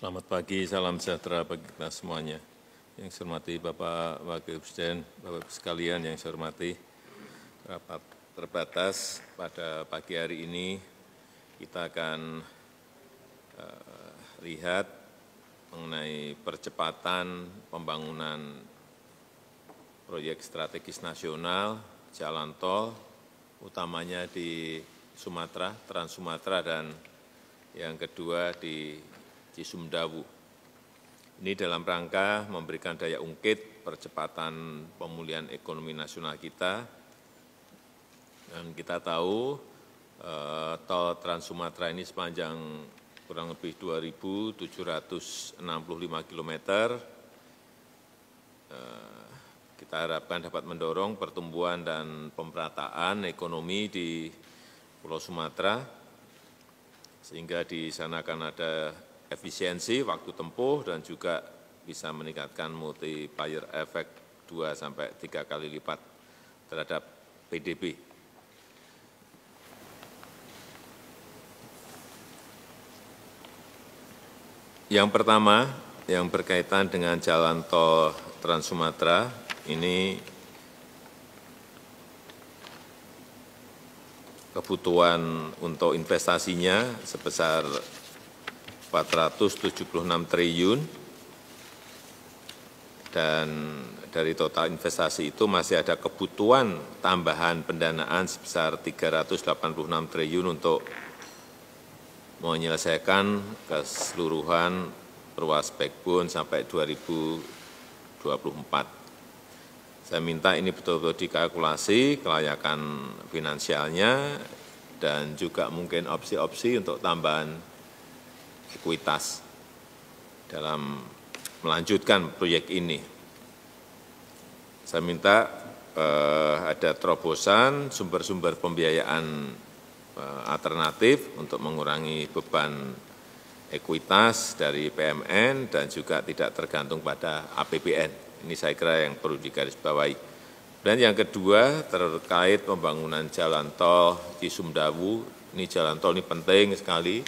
Selamat pagi, salam sejahtera bagi kita semuanya. Yang saya hormati Bapak Wakil Presiden, Bapak sekalian yang saya hormati, rapat terbatas pada pagi hari ini kita akan uh, lihat mengenai percepatan pembangunan proyek strategis nasional jalan tol, utamanya di Sumatera, Trans Sumatera, dan yang kedua di Cisumdawu. Ini dalam rangka memberikan daya ungkit percepatan pemulihan ekonomi nasional kita. Dan kita tahu eh, tol Trans Sumatera ini sepanjang kurang lebih 2.765 km. Eh, kita harapkan dapat mendorong pertumbuhan dan pemerataan ekonomi di Pulau Sumatera, sehingga di sana akan ada efisiensi waktu tempuh dan juga bisa meningkatkan multiplier efek 2 sampai 3 kali lipat terhadap PDB. Yang pertama yang berkaitan dengan jalan tol Trans Sumatera ini kebutuhan untuk investasinya sebesar 476 triliun dan dari total investasi itu masih ada kebutuhan tambahan pendanaan sebesar 386 triliun untuk menyelesaikan keseluruhan ruas backbone sampai 2024. Saya minta ini betul-betul dikalkulasi kelayakan finansialnya dan juga mungkin opsi-opsi untuk tambahan ekuitas dalam melanjutkan proyek ini. Saya minta eh, ada terobosan sumber-sumber pembiayaan eh, alternatif untuk mengurangi beban ekuitas dari PMN dan juga tidak tergantung pada APBN. Ini saya kira yang perlu digarisbawahi. Dan yang kedua terkait pembangunan jalan tol di Sumdawu, ini jalan tol ini penting sekali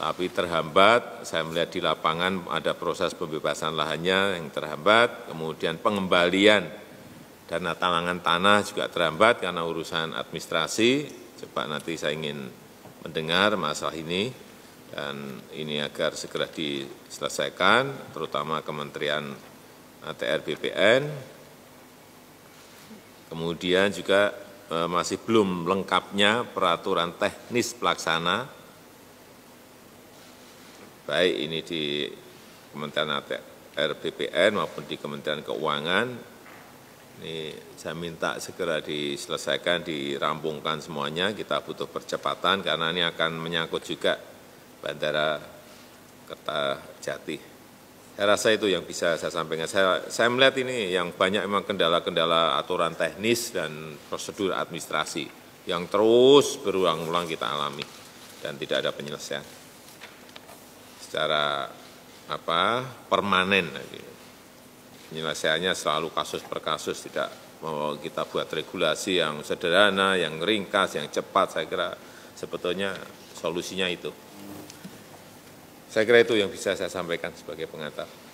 tapi terhambat, saya melihat di lapangan ada proses pembebasan lahannya yang terhambat, kemudian pengembalian dana talangan tanah juga terhambat karena urusan administrasi, coba nanti saya ingin mendengar masalah ini, dan ini agar segera diselesaikan, terutama Kementerian ATR BPN, kemudian juga eh, masih belum lengkapnya peraturan teknis pelaksana baik ini di Kementerian ATR BPN maupun di Kementerian Keuangan, ini saya minta segera diselesaikan, dirampungkan semuanya, kita butuh percepatan karena ini akan menyangkut juga Bandara Kertajati. Saya rasa itu yang bisa saya sampaikan. Saya, saya melihat ini yang banyak memang kendala-kendala aturan teknis dan prosedur administrasi yang terus berulang-ulang kita alami dan tidak ada penyelesaian secara apa permanen. Penyelesaiannya selalu kasus per kasus, tidak mau kita buat regulasi yang sederhana, yang ringkas, yang cepat, saya kira sebetulnya solusinya itu. Saya kira itu yang bisa saya sampaikan sebagai pengantar.